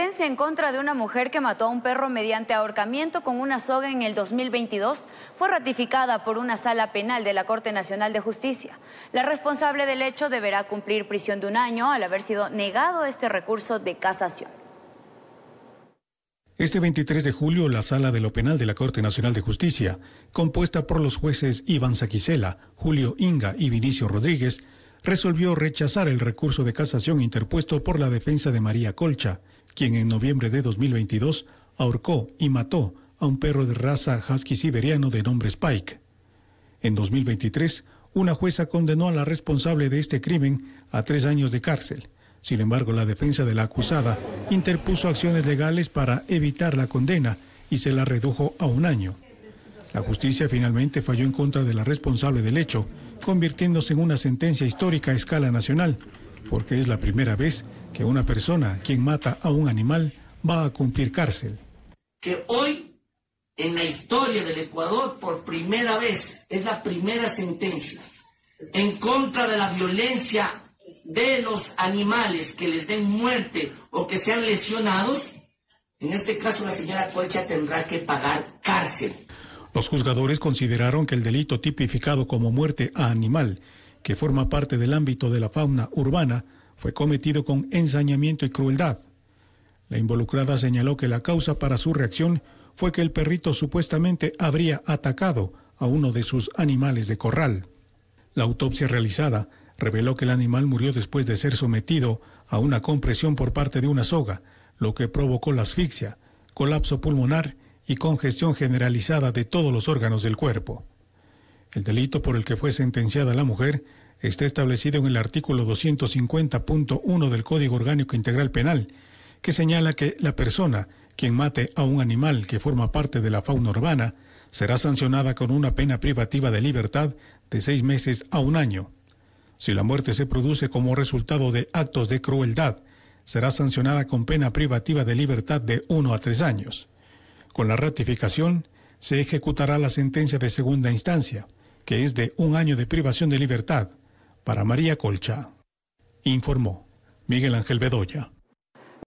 sentencia en contra de una mujer que mató a un perro mediante ahorcamiento con una soga en el 2022 fue ratificada por una sala penal de la Corte Nacional de Justicia. La responsable del hecho deberá cumplir prisión de un año al haber sido negado este recurso de casación. Este 23 de julio, la Sala de lo Penal de la Corte Nacional de Justicia, compuesta por los jueces Iván Saquisela, Julio Inga y Vinicio Rodríguez, resolvió rechazar el recurso de casación interpuesto por la defensa de María Colcha, quien en noviembre de 2022 ahorcó y mató a un perro de raza husky siberiano de nombre Spike. En 2023, una jueza condenó a la responsable de este crimen a tres años de cárcel. Sin embargo, la defensa de la acusada interpuso acciones legales para evitar la condena y se la redujo a un año. La justicia finalmente falló en contra de la responsable del hecho, convirtiéndose en una sentencia histórica a escala nacional porque es la primera vez que una persona quien mata a un animal va a cumplir cárcel. Que hoy, en la historia del Ecuador, por primera vez, es la primera sentencia en contra de la violencia de los animales que les den muerte o que sean lesionados, en este caso la señora Colcha tendrá que pagar cárcel. Los juzgadores consideraron que el delito tipificado como muerte a animal que forma parte del ámbito de la fauna urbana, fue cometido con ensañamiento y crueldad. La involucrada señaló que la causa para su reacción fue que el perrito supuestamente habría atacado a uno de sus animales de corral. La autopsia realizada reveló que el animal murió después de ser sometido a una compresión por parte de una soga, lo que provocó la asfixia, colapso pulmonar y congestión generalizada de todos los órganos del cuerpo. El delito por el que fue sentenciada la mujer está establecido en el artículo 250.1 del Código Orgánico Integral Penal, que señala que la persona quien mate a un animal que forma parte de la fauna urbana será sancionada con una pena privativa de libertad de seis meses a un año. Si la muerte se produce como resultado de actos de crueldad, será sancionada con pena privativa de libertad de uno a tres años. Con la ratificación, se ejecutará la sentencia de segunda instancia que es de un año de privación de libertad para María Colcha, informó Miguel Ángel Bedoya.